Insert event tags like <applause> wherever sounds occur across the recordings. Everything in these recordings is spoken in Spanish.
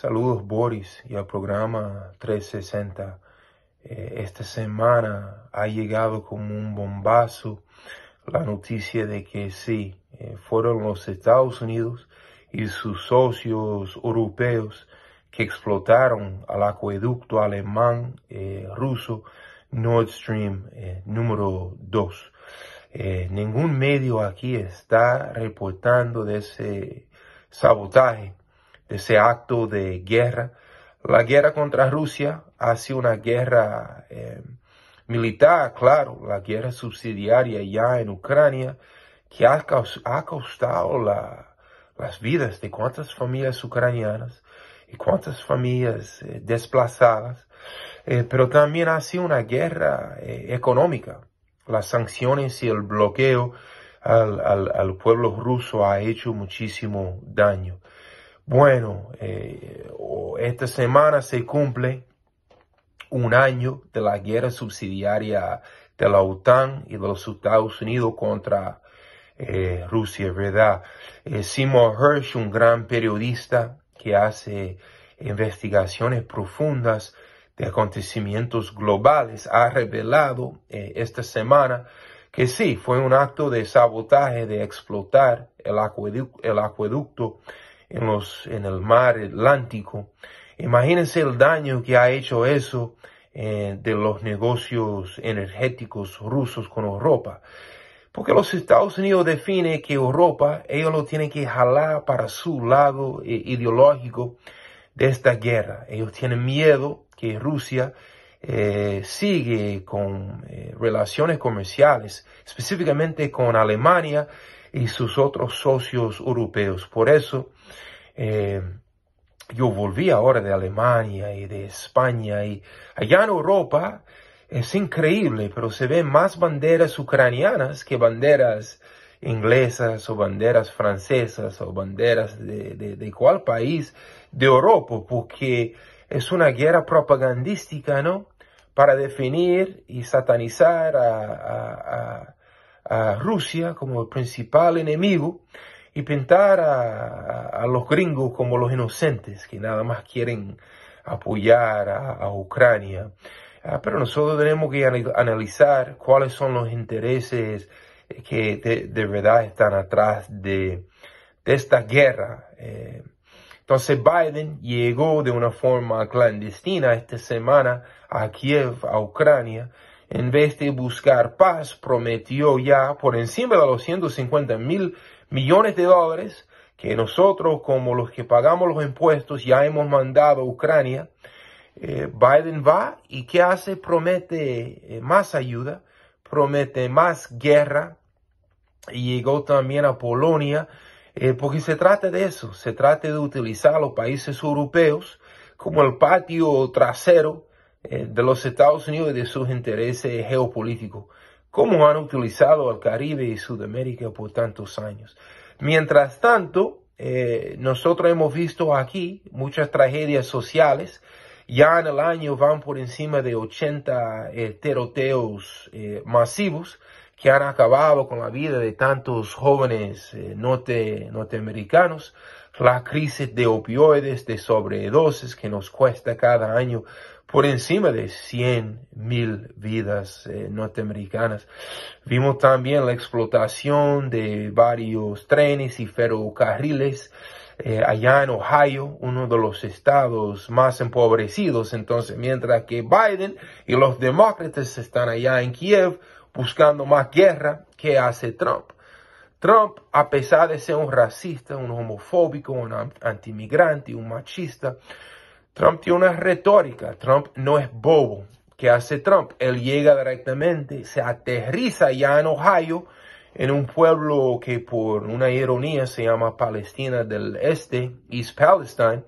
Saludos Boris y al programa 360. Eh, esta semana ha llegado como un bombazo la noticia de que sí, eh, fueron los Estados Unidos y sus socios europeos que explotaron al acueducto alemán eh, ruso Nord Stream número 2. ningún medio aquí está reportando de ese sabotaje de ese acto de guerra. La guerra contra Rusia ha sido una guerra eh, militar, claro, la guerra subsidiaria ya en Ucrania, que ha, costado las vidas de cuantas familias ucranianas y cuántas familias eh, desplazadas, eh, pero también ha sido una guerra económica. Las sanciones y el bloqueo al pueblo ruso ha hecho muchísimo daño. Bueno, eh, esta semana se cumple un año de la guerra subsidiaria de la OTAN y de los Estados Unidos contra eh, Rusia, ¿verdad? Eh, Seymour Hirsch, un gran periodista que hace investigaciones profundas de acontecimientos globales, ha revelado esta semana que sí, fue un acto de sabotaje, de explotar el acueducto en, los, en el mar Atlántico. Imagínense el daño que ha hecho eso eh, de los negocios energéticos rusos con Europa. Porque los Estados Unidos define que Europa, ellos lo tienen que jalar para su lado eh, ideológico de esta guerra. Ellos tienen miedo que Rusia siga eh, sigue con relaciones comerciales, específicamente con Alemania, y sus otros socios europeos. Por eso eh, yo volví ahora de Alemania y de España y allá en Europa es increíble, pero se ven más banderas ucranianas que banderas inglesas o banderas francesas o banderas de, de, de cual país de Europa, porque es una guerra propagandística, ¿no? Para definir y satanizar a, a, a a Rusia como el principal enemigo y pintar a, los gringos como los inocentes que nada más quieren apoyar a, Ucrania. Ah, pero nosotros tenemos que analizar cuáles son los intereses que de, verdad están atrás de, de esta guerra. Eh. entonces Biden llegó de una forma clandestina esta semana a Kiev, a Ucrania, en vez de buscar paz, prometió ya por encima de los 150 mil millones de dólares que nosotros, como los que pagamos los impuestos, ya hemos mandado a Ucrania. Eh, Biden va y ¿qué hace? Promete eh, más ayuda, promete más guerra y llegó también a Polonia, eh, porque se trata de eso, se trata de utilizar a los países europeos como el patio trasero eh, de los Estados Unidos y de sus intereses geopolíticos, cómo han utilizado al Caribe y Sudamérica por tantos años. Mientras tanto, eh, nosotros hemos visto aquí muchas tragedias sociales. Ya en el año van por encima de 80 eh, eh, masivos que han acabado con la vida de tantos jóvenes norteamericanos. La crisis de opioides, de sobredosis que nos cuesta cada año por encima de 100 mil vidas eh, norteamericanas. Vimos también la explotación de varios trenes y ferrocarriles eh, allá en Ohio, uno de los estados más empobrecidos. Entonces, mientras que Biden y los demócratas están allá en Kiev buscando más guerra, que hace Trump? Trump, a pesar de ser un racista, un homofóbico, un antimigrante, un machista, Trump tiene una retórica, Trump no es bobo. ¿Qué hace Trump? Él llega directamente, se aterriza ya en Ohio, en un pueblo que por una ironía se llama Palestina del Este, East Palestine.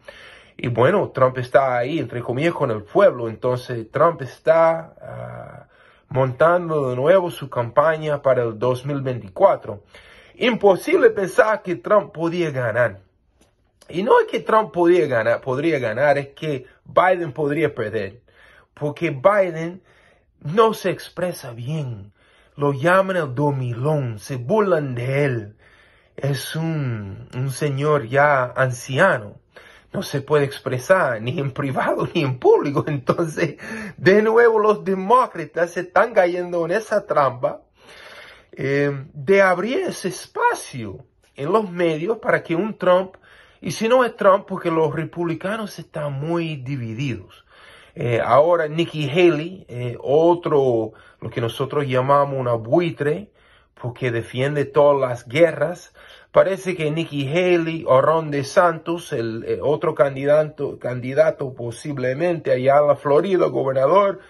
Y bueno, Trump está ahí, entre comillas, con el pueblo. Entonces Trump está ah, montando de nuevo su campaña para el 2024. Imposible pensar que Trump podía ganar. Y no es que Trump podría ganar, podría ganar, es que Biden podría perder. Porque Biden no se expresa bien. Lo llaman el domilón se burlan de él. Es un, señor ya anciano. No se puede expresar ni en privado ni en público. <laughs> Entonces, de nuevo los demócratas se están cayendo en esa trampa eh, de abrir ese espacio en los medios para que un Trump y si no es Trump, porque los republicanos están muy divididos. Eh, ahora Nikki Haley, eh, otro, lo que nosotros llamamos una buitre, porque defiende todas las guerras. Parece que Nikki Haley o Ron DeSantis, el, eh, otro candidato, candidato posiblemente allá en la Florida, gobernador,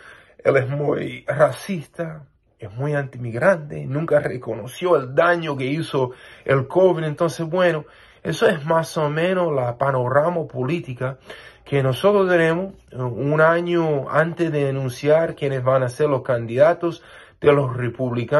él es muy racista, es muy antimigrante, nunca reconoció el daño que hizo el COVID. Entonces, bueno, eso es más o menos la panorama política que nosotros tenemos eh, un año antes de anunciar quiénes van a ser los candidatos de los republicanos.